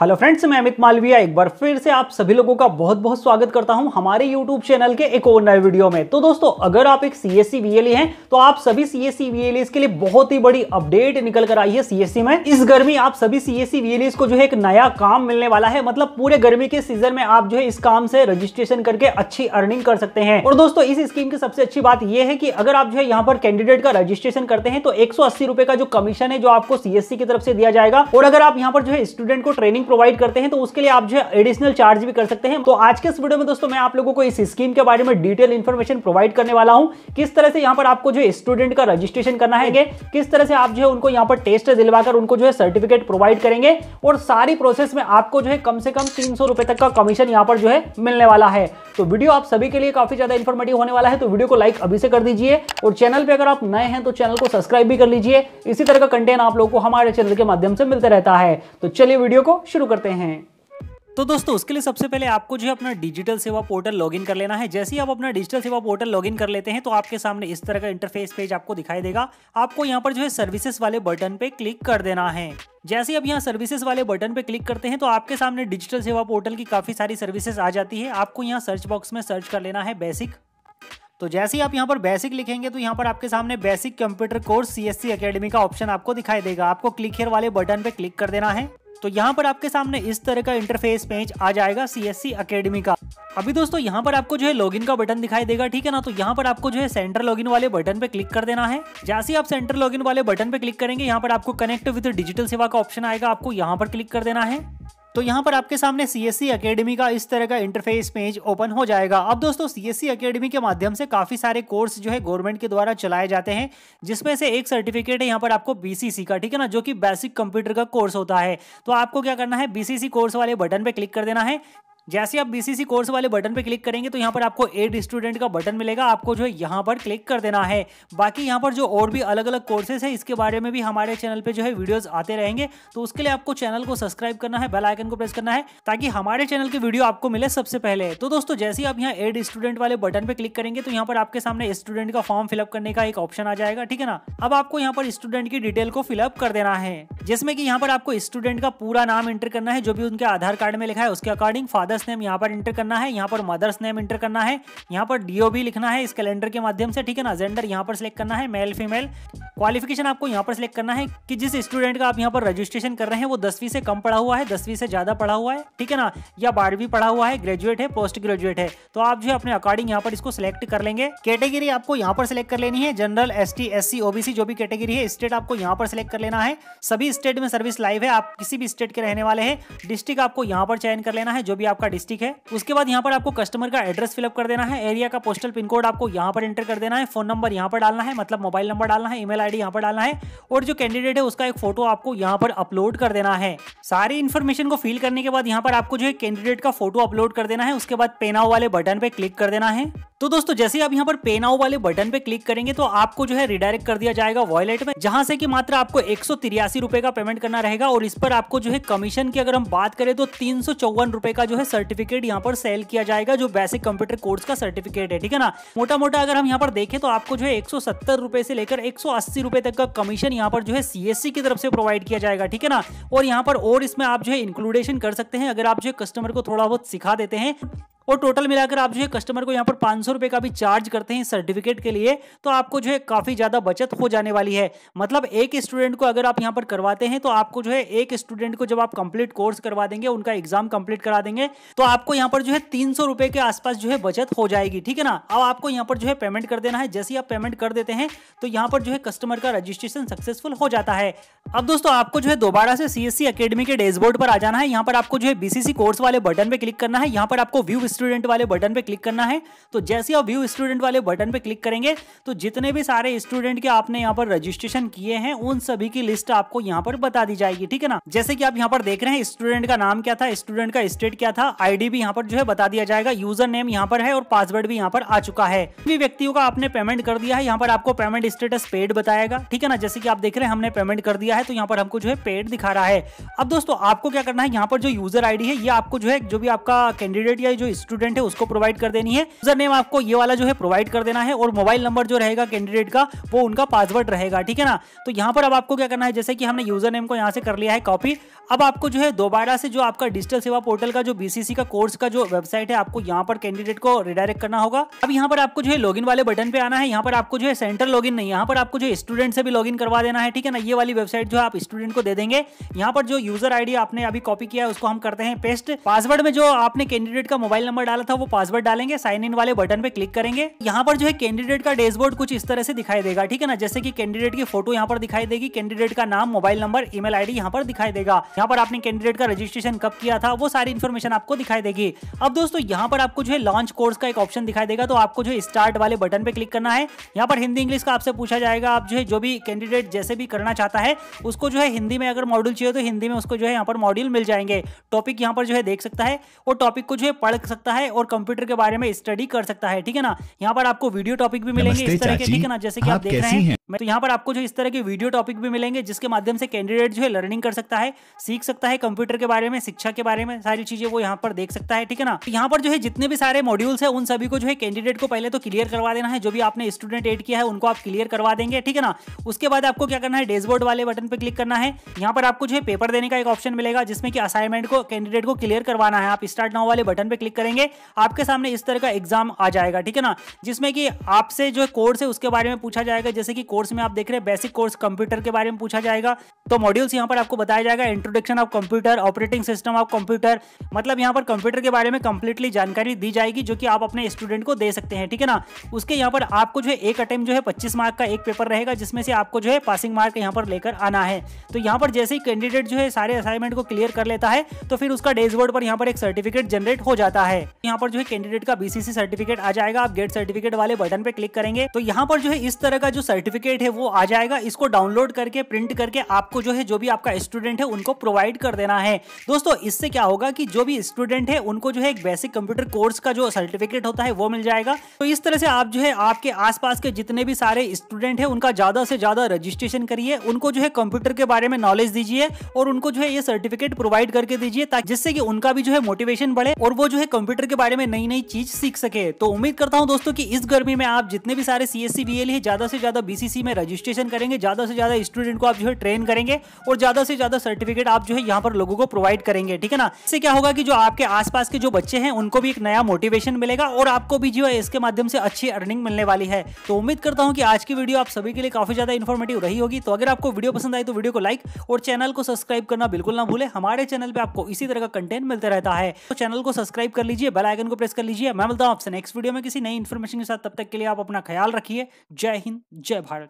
hello friends मैं अमित मालविया एक बार फिर से आप सभी लोगों का बहुत बहुत स्वागत करता हूं हमारे यूट्यूब चैनल के एक और नए वीडियो में तो दोस्तों अगर आप एक सी एस e e हैं तो आप सभी सी एस e के लिए बहुत ही बड़ी अपडेट निकल कर आई है सी में इस गर्मी आप सभी सी एस को जो है एक नया काम मिलने वाला है मतलब पूरे गर्मी के सीजन में आप जो है इस काम से रजिस्ट्रेशन करके अच्छी अर्निंग कर सकते हैं और दोस्तों इस स्कीम की सबसे अच्छी बात यह है कि अगर आप जो है यहाँ पर कैंडिडेट का रजिस्ट्रेशन करते हैं तो एक का जो कमीशन है जो आपको सी की तरफ से दिया जाएगा और अगर आप यहाँ पर जो है स्टूडेंट को ट्रेनिंग ट्रेनिंग प्रोवाइड करते हैं तो उसके लिए आप जो है एडिशनल चार्ज भी कर सकते हैं तो आज के इस वीडियो में दोस्तों मैं आप लोगों को इस स्कीम के बारे में डिटेल इन्फॉर्मेशन प्रोवाइड करने वाला हूँ किस तरह से यहाँ पर आपको जो स्टूडेंट का रजिस्ट्रेशन करना है किस तरह से आप जो है उनको यहाँ पर टेस्ट दिलवाकर उनको जो है सर्टिफिकेट प्रोवाइड करेंगे और सारी प्रोसेस में आपको जो है कम से कम तीन तक का कमीशन यहाँ पर जो है मिलने वाला है तो वीडियो आप सभी के लिए काफी ज्यादा इन्फॉर्मेटिव होने वाला है तो वीडियो को लाइक अभी से कर दीजिए और चैनल पर अगर आप नए हैं तो चैनल को सब्सक्राइब भी कर लीजिए इसी तरह का कंटेंट आप लोग को हमारे चैनल के माध्यम से मिलते रहता है तो चलिए वीडियो को शुरू करते हैं तो दोस्तों उसके लिए सबसे पहले आपको जो है अपना डिजिटल सेवा पोर्टल लॉगिन कर लेना है जैसे ही आप अपना डिजिटल सेवा पोर्टल लॉगिन कर लेते हैं तो आपके सामने इस तरह का इंटरफेस पेज आपको दिखाई देगा आपको यहाँ पर जो है सर्विसेज वाले बटन पे क्लिक कर देना है जैसे ही अब यहाँ सर्विसेज वाले बटन पे क्लिक करते हैं तो आपके सामने डिजिटल सेवा पोर्टल की काफी सारी सर्विसेज आ जाती है आपको यहाँ सर्च बॉक्स में सर्च कर लेना है बेसिक तो जैसे ही आप यहाँ पर बेसिक लिखेंगे तो यहाँ पर आपके सामने basic computer course C S का ऑप्शन आपको दिखाई देगा आपको क्लिक हेयर वाले बटन पे क्लिक कर देना है तो यहाँ पर आपके सामने इस तरह का इंटरफेस पेज आ जाएगा सी एस अकेडमी का अभी दोस्तों यहाँ पर आपको जो है लॉगिन का बटन दिखाई देगा ठीक है ना तो यहाँ पर आपको जो है सेंटर लॉगिन वाले बटन पे क्लिक कर देना है जैसे आप सेंटर लॉगिन वाले बटन पे क्लिक करेंगे यहाँ पर आपको कनेक्ट विद डिजिटल सेवा का ऑप्शन आएगा आपको यहाँ पर क्लिक कर देना है तो यहाँ पर आपके सामने सी एस अकेडमी का इस तरह का इंटरफेस पेज ओपन हो जाएगा अब दोस्तों सी एस अकेडमी के माध्यम से काफी सारे कोर्स जो है गवर्नमेंट के द्वारा चलाए जाते हैं जिसमें से एक सर्टिफिकेट है यहाँ पर आपको बीसीसी का ठीक है ना जो कि बेसिक कंप्यूटर का कोर्स होता है तो आपको क्या करना है बीसीसी कोर्स वाले बटन पर क्लिक कर देना है जैसे आप बीसीसी कोर्स वाले बटन पे क्लिक करेंगे तो यहाँ पर आपको एड स्टूडेंट का बटन मिलेगा आपको जो है यहाँ पर क्लिक कर देना है बाकी यहाँ पर जो और भी अलग अलग कोर्सेज है इसके बारे में भी हमारे चैनल पे जो है वीडियोस आते रहेंगे तो उसके लिए आपको चैनल को सब्सक्राइब करना है बेल आइकन को प्रेस करना है ताकि हमारे चैनल की वीडियो आपको मिले सबसे पहले तो दोस्तों जैसे ही आप यहाँ एड स्टूडेंट वाले बटन पे क्लिक करेंगे तो यहाँ पर आपके सामने स्टूडेंट का फॉर्म फिलअप करने का एक ऑप्शन आ जाएगा ठीक है ना अब आपको यहाँ पर स्टूडेंट की डिटेल को फिलअप कर देना है जिसमें की यहाँ पर आपको स्टूडेंट का पूरा नाम एंटर करना है जो भी उनके आधार कार्ड में लिखा है उसके अकॉर्डिंग फादर फादर्स नेम यहाँ पर इंटर करना है यहाँ पर मदर्स नेम इंटर करना है यहाँ पर डीओ भी लिखना है इस कैलेंडर के माध्यम से ठीक है ना जेंडर यहाँ पर सिलेक्ट करना है मेल फीमेल क्वालिफिकेशन आपको यहाँ पर सिलेक्ट करना है कि जिस स्टूडेंट का आप यहाँ पर रजिस्ट्रेशन कर रहे हैं वो दसवीं से कम पढ़ा हुआ है दसवीं से ज्यादा पढ़ा हुआ है ठीक है ना या बारहवीं पढ़ा हुआ है ग्रेजुएट है पोस्ट ग्रेजुएट है तो आप जो है अपने अकॉर्डिंग यहाँ पर इसको सिलेक्ट कर लेंगे कैटेगरी आपको यहाँ पर सिलेक्ट कर लेनी है general S T S C OBC जो भी कैटेगरी है स्टेट आपको यहाँ पर सिलेक्ट कर लेना है सभी स्टेट में सर्विस लाइव है आप किसी भी स्टेट के रहने वाले हैं डिस्ट्रिक्ट आपको यहाँ पर चयन कर लेना है जो भी आपका आपका डिस्ट्रिक्ट है उसके बाद यहाँ पर आपको कस्टमर का एड्रेस फिलअप कर देना है एरिया का पोस्टल पिन कोड आपको यहाँ पर एंटर कर देना है फोन नंबर यहाँ पर डालना है मतलब मोबाइल नंबर डालना है ईमेल आईडी यहाँ पर डालना है और जो कैंडिडेट है उसका एक फोटो आपको यहाँ पर अपलोड कर देना है सारी इन्फॉर्मेशन को फिल करने के बाद यहाँ पर आपको जो है कैंडिडेट का फोटो अपलोड कर देना है उसके बाद पेनाओ वाले बटन पे क्लिक कर देना है तो दोस्तों जैसे आप यहाँ पर पे नाउ वाले बटन पे क्लिक करेंगे तो आपको जो है रिडायरेक्ट कर दिया जाएगा वॉलेट में जहां से कि मात्र आपको एक रुपए का पेमेंट करना रहेगा और इस पर आपको जो है कमीशन की अगर हम बात करें तो तीन रुपए का जो है सर्टिफिकेट यहाँ पर सेल किया जाएगा जो बेसिक कंप्यूटर कोर्स का सर्टिफिकेट है ठीक है ना मोटा मोटा अगर हम यहाँ पर देखें तो आपको जो है एक सौ से लेकर एक रुपए तक का कमीशन यहाँ पर जो है सीएससी की तरफ से प्रोवाइड किया जाएगा ठीक है ना और यहाँ पर और इसमें आप जो है इंक्लूडेशन कर सकते हैं अगर आप जो है कस्टमर को थोड़ा बहुत सिखा देते हैं और टोटल मिलाकर आप जो है कस्टमर को यहाँ पर पांच सौ रुपए का भी चार्ज करते हैं सर्टिफिकेट के लिए तो आपको जो है काफ़ी ज़्यादा बचत हो जाने वाली है मतलब एक स्टूडेंट को अगर आप यहाँ पर करवाते हैं तो आपको जो है एक स्टूडेंट को जब आप कंप्लीट कोर्स करवा देंगे उनका एग्जाम कंप्लीट करा देंगे तो आपको यहाँ पर जो है तीन के आसपास जो है बचत हो जाएगी ठीक है ना अब आपको यहाँ पर जो है पेमेंट कर देना है जैसे ही आप पेमेंट कर देते हैं तो यहाँ पर जो है कस्टमर का रजिस्ट्रेशन सक्सेसफुल हो जाता है अब दोस्तों आपको जो है दोबारा से सी एस सी अकेडमी के डैशबोर्ड पर आ जाना है यहाँ पर आपको जो है बीसीसी कोर्स वाले बटन पे क्लिक करना है यहाँ पर आपको व्यू स्टूडेंट वाले बटन पे क्लिक करना है तो जैसे आप व्यू स्टूडेंट वाले बटन पे क्लिक करेंगे तो जितने भी सारे स्टूडेंट के आपने यहाँ पर रजिस्ट्रेशन किए हैं उन सभी की लिस्ट आपको यहाँ पर बता दी जाएगी ठीक है ना जैसे कि आप यहाँ पर देख रहे हैं स्टूडेंट का नाम क्या था स्टूडेंट का स्टेट क्या था आईडी भी यहाँ पर जो है बता दिया जाएगा यूजर नेम यहाँ पर है और पासवर्ड भी यहाँ पर आ चुका है भी व्यक्तियों का आपने पेमेंट कर दिया है यहाँ पर आपको पेमेंट स्टेटस पेड बताएगा ठीक है ना जैसे कि आप देख रहे हैं हमने पेमेंट कर दिया है है तो यहाँ पर हमको जो है पेड दिखा रहा है अब दोस्तों आपको क्या करना है यहाँ पर जो यूजर आईडी है ये आपको जो है जो भी आपका कैंडिडेट या जो स्टूडेंट है उसको प्रोवाइड कर देनी है यूजर नेम आपको ये वाला जो है प्रोवाइड कर देना है और मोबाइल नंबर जो रहेगा कैंडिडेट का वो उनका पासवर्ड रहेगा ठीक है ना तो यहाँ पर अब आपको क्या करना है जैसे कि हमने यूजर नेम को यहाँ से कर लिया है कॉपी अब आपको जो है दोबारा से जो आपका डिजिटल सेवा पोर्टल का जो बीसीसी का कोर्स का जो वेबसाइट है आपको यहाँ पर कैंडिडेट को रिडायरेक्ट करना होगा अब यहाँ पर आपको जो है लॉगिन वाले बटन पे आना है यहाँ पर आपको जो है सेंटर लॉगिन नहीं यहाँ पर आपको जो स्टूडेंट से भी लॉगिन करवा देना है ठीक है ना ये वाली वेबसाइट जो आप स्टूडेंट को दे देंगे यहाँ पर जो यूजर आईडी आपने अभी कॉपी किया है उसको हम करते हैं पेस्ट पासवर्ड में जो आपने कैंडिडेट का मोबाइल नंबर डाला था वो पासवर्ड डालेंगे साइन इन वाले बटन पे क्लिक करेंगे यहाँ पर जो है कैंडिडेट का डैशबोर्ड कुछ इस तरह से दिखाई देगा ठीक है ना जैसे कि कैंडिडेट की फोटो यहाँ पर दिखाई देगी कैंडिडेट का नाम मोबाइल नंबर ईमेल मेल यहाँ पर दिखाई देगा यहाँ पर आपने कैंडिडेट का रजिस्ट्रेशन कब किया था वो सारी इन्फॉर्मेशन आपको दिखाई देगी अब दोस्तों यहाँ पर आपको जो है लॉन्च कोर्स का एक ऑप्शन दिखाई देगा तो आपको जो स्टार्ट वाले बटन पे क्लिक करना है यहाँ पर हिंदी इंग्लिश का आपसे पूछा जाएगा आप जो है जो भी कैंडिडेट जैसे भी करना चाहता है उसको जो है हिंदी में अगर मॉड्यूल चाहिए तो हिंदी में उसको जो है यहाँ पर मॉड्यूल मिल जाएंगे टॉपिक यहाँ पर जो है देख सकता है और टॉपिक को जो है पढ़ सकता है और कंप्यूटर के बारे में स्टडी कर सकता है ठीक है ना यहाँ पर आपको वीडियो टॉपिक भी मिलेंगे इस तरह के ठीक है ना जैसे कि आप देख रहे हैं मैं तो यहाँ पर आपको जो इस तरह के वीडियो टॉपिक भी मिलेंगे जिसके माध्यम से कैंडिडेट जो है लर्निंग कर सकता है सीख सकता है कंप्यूटर के बारे में शिक्षा के बारे में सारी चीजें वो यहाँ पर देख सकता है ठीक है ना तो यहाँ पर जो है जितने भी सारे मॉड्यूल्स है उन सभी को जो है कैंडिडेट को पहले तो क्लियर करवा देना है जो भी आपने स्टूडेंट एड किया है उनको आप क्लियर करवा देंगे ठीक है ना उसके बाद आपको क्या करना है डैशबोर्ड वाले बटन पर क्लिक करना है यहाँ पर आपको जो है पेपर देने का एक ऑप्शन मिलेगा जिसमें कि असाइनमेंट को कैंडिडेट को क्लियर करवाना है आप स्टार्ट नाउ वाले बटन पर क्लिक करेंगे आपके सामने इस तरह का एग्जाम आ जाएगा ठीक है ना जिसमें कि आपसे जो कोर्स है उसके बारे में पूछा जाएगा जैसे कि कोर्स में आप देख रहे हैं बेसिक कोर्स कंप्यूटर के बारे में पूछा जाएगा तो मॉड्यूल्स यहाँ पर आपको बताया जाएगा introduction of computer operating system of computer मतलब यहाँ पर कंप्यूटर के बारे में कंप्लीटली जानकारी दी जाएगी जो कि आप अपने स्टूडेंट को दे सकते हैं ठीक है ना उसके यहाँ पर आपको जो है एक अटेम्प जो है पच्चीस मार्क का एक पेपर रहेगा जिसमें से आपको जो है पासिंग मार्क यहाँ पर लेकर आना है तो यहाँ पर जैसे ही कैंडिडेट जो है सारे असाइनमेंट को क्लियर कर लेता है तो फिर उसका डेजबोर्ड पर यहाँ पर एक सर्टिफिकेट जनरेट हो जाता है यहाँ पर जो है कैंडिडेट का बीसीसी सर्टिफिकेट आ जाएगा आप गेट सर्टिफिकेट वाले बटन पर क्लिक करेंगे तो यहाँ पर जो है इस तरह का जो सर्टिफिकेट सर्टिफिकेट है वो आ जाएगा इसको डाउनलोड करके प्रिंट करके आपको जो है जो भी आपका स्टूडेंट है उनको प्रोवाइड कर देना है दोस्तों इससे क्या होगा कि जो भी स्टूडेंट है उनको जो है एक बेसिक कंप्यूटर कोर्स का जो सर्टिफिकेट होता है वो मिल जाएगा तो इस तरह से आप जो है आपके आसपास के जितने भी सारे स्टूडेंट है उनका ज्यादा से ज्यादा रजिस्ट्रेशन करिए उनको जो है कंप्यूटर के बारे में नॉलेज दीजिए और उनको जो है ये सर्टिफिकेट प्रोवाइड करके दीजिए ताकि जिससे कि उनका भी जो है मोटिवेशन बढ़े और वो जो है कंप्यूटर के बारे में नई नई चीज सीख सके तो उम्मीद करता हूँ दोस्तों की इस गर्मी में आप जितने भी सारे सी एस सी है ज्यादा से ज्यादा बीसी एनसीसी में रजिस्ट्रेशन करेंगे ज़्यादा से ज़्यादा स्टूडेंट को आप जो है ट्रेन करेंगे और ज़्यादा से ज़्यादा सर्टिफिकेट आप जो है यहाँ पर लोगों को प्रोवाइड करेंगे ठीक है ना इससे क्या होगा कि जो आपके आसपास के जो बच्चे हैं उनको भी एक नया मोटिवेशन मिलेगा और आपको भी जो है इसके माध्यम से अच्छी अर्निंग मिलने वाली है तो उम्मीद करता हूँ कि आज की वीडियो आप सभी के लिए काफी ज्यादा इन्फॉर्मेटिव रही होगी तो अगर आपको वीडियो पसंद आई तो वीडियो को लाइक और चैनल को सब्सक्राइब करना बिल्कुल ना भूले हमारे चैनल पर आपको इसी तरह का कंटेंट मिलता रहता है तो चैनल को सब्सक्राइब कर लीजिए बेल आइकन को प्रेस कर लीजिए मैं मिलता हूँ आपसे नेक्स्ट वीडियो में किसी नई इन्फॉर्मेशन के साथ तब तक के लिए आप अपना ख्याल रखिए जय हिंद जय भारत